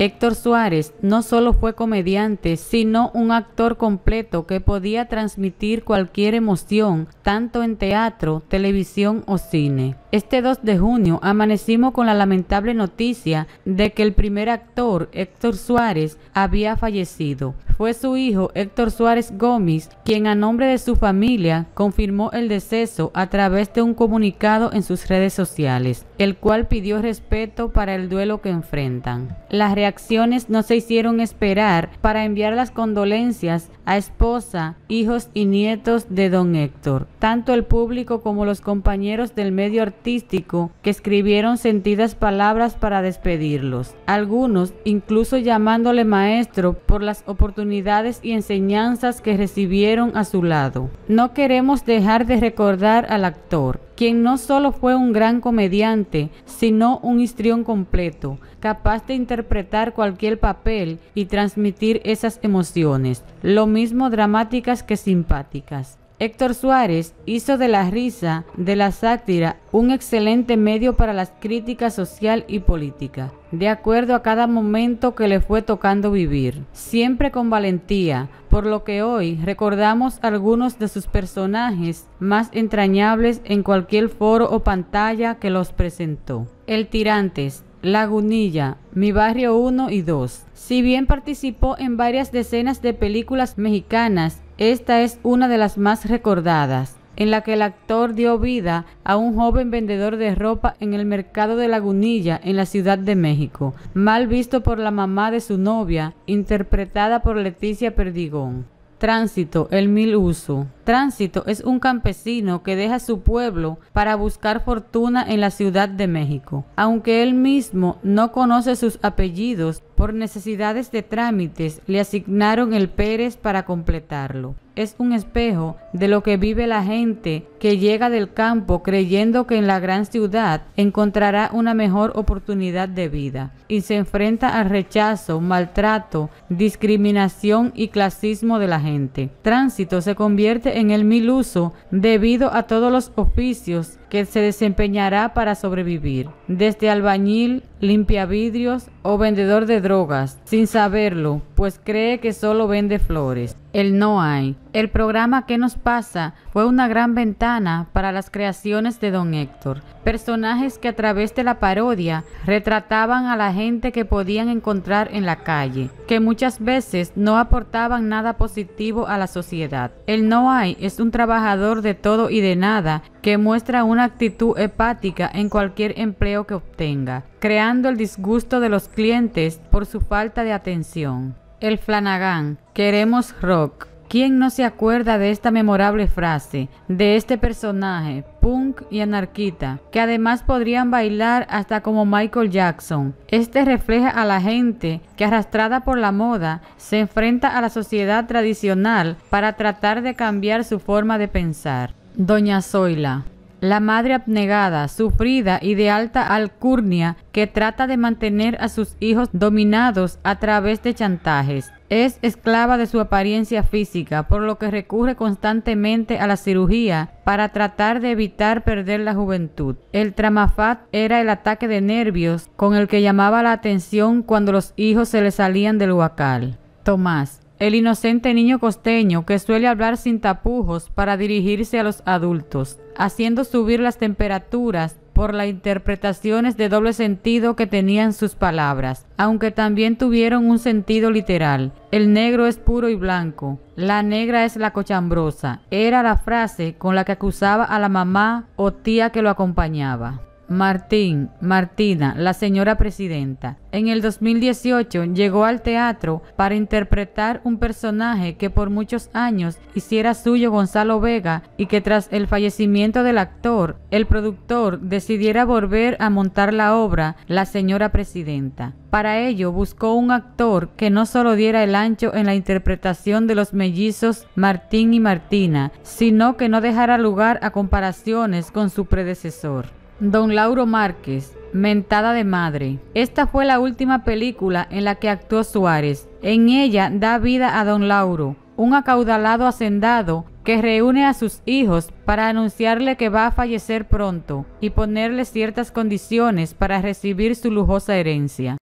Héctor Suárez no solo fue comediante, sino un actor completo que podía transmitir cualquier emoción, tanto en teatro, televisión o cine. Este 2 de junio amanecimos con la lamentable noticia de que el primer actor, Héctor Suárez, había fallecido fue su hijo Héctor Suárez Gómez quien a nombre de su familia confirmó el deceso a través de un comunicado en sus redes sociales, el cual pidió respeto para el duelo que enfrentan. Las reacciones no se hicieron esperar para enviar las condolencias a esposa, hijos y nietos de don Héctor. Tanto el público como los compañeros del medio artístico que escribieron sentidas palabras para despedirlos, algunos incluso llamándole maestro por las oportunidades y enseñanzas que recibieron a su lado. No queremos dejar de recordar al actor, quien no solo fue un gran comediante, sino un histrión completo, capaz de interpretar cualquier papel y transmitir esas emociones, lo mismo dramáticas que simpáticas. Héctor Suárez hizo de la risa, de la sátira, un excelente medio para las críticas social y política, de acuerdo a cada momento que le fue tocando vivir, siempre con valentía, por lo que hoy recordamos algunos de sus personajes más entrañables en cualquier foro o pantalla que los presentó. El Tirantes, Lagunilla, Mi Barrio 1 y 2. Si bien participó en varias decenas de películas mexicanas, esta es una de las más recordadas, en la que el actor dio vida a un joven vendedor de ropa en el mercado de Lagunilla, en la Ciudad de México, mal visto por la mamá de su novia, interpretada por Leticia Perdigón. Tránsito, el mil uso. Tránsito es un campesino que deja su pueblo para buscar fortuna en la Ciudad de México. Aunque él mismo no conoce sus apellidos, por necesidades de trámites le asignaron el Pérez para completarlo. Es un espejo de lo que vive la gente que llega del campo creyendo que en la gran ciudad encontrará una mejor oportunidad de vida y se enfrenta al rechazo, maltrato, discriminación y clasismo de la gente. Tránsito se convierte en el mil uso debido a todos los oficios que se desempeñará para sobrevivir, desde albañil, limpiavidrios o vendedor de drogas, sin saberlo, pues cree que solo vende flores. El no hay. El programa que nos pasa fue una gran ventaja para las creaciones de don Héctor, personajes que a través de la parodia retrataban a la gente que podían encontrar en la calle, que muchas veces no aportaban nada positivo a la sociedad. El No Hay es un trabajador de todo y de nada que muestra una actitud hepática en cualquier empleo que obtenga, creando el disgusto de los clientes por su falta de atención. El Flanagán, queremos rock. ¿Quién no se acuerda de esta memorable frase, de este personaje, punk y anarquita, que además podrían bailar hasta como Michael Jackson? Este refleja a la gente que arrastrada por la moda se enfrenta a la sociedad tradicional para tratar de cambiar su forma de pensar. Doña Zoila. La madre abnegada, sufrida y de alta alcurnia que trata de mantener a sus hijos dominados a través de chantajes, es esclava de su apariencia física, por lo que recurre constantemente a la cirugía para tratar de evitar perder la juventud. El tramafat era el ataque de nervios con el que llamaba la atención cuando los hijos se le salían del huacal. Tomás, el inocente niño costeño que suele hablar sin tapujos para dirigirse a los adultos, haciendo subir las temperaturas por las interpretaciones de doble sentido que tenían sus palabras, aunque también tuvieron un sentido literal. El negro es puro y blanco, la negra es la cochambrosa, era la frase con la que acusaba a la mamá o tía que lo acompañaba. Martín, Martina, la señora presidenta. En el 2018 llegó al teatro para interpretar un personaje que por muchos años hiciera suyo Gonzalo Vega y que tras el fallecimiento del actor, el productor decidiera volver a montar la obra La señora presidenta. Para ello buscó un actor que no solo diera el ancho en la interpretación de los mellizos Martín y Martina, sino que no dejara lugar a comparaciones con su predecesor. Don Lauro Márquez, Mentada de Madre. Esta fue la última película en la que actuó Suárez. En ella da vida a Don Lauro, un acaudalado hacendado que reúne a sus hijos para anunciarle que va a fallecer pronto y ponerle ciertas condiciones para recibir su lujosa herencia.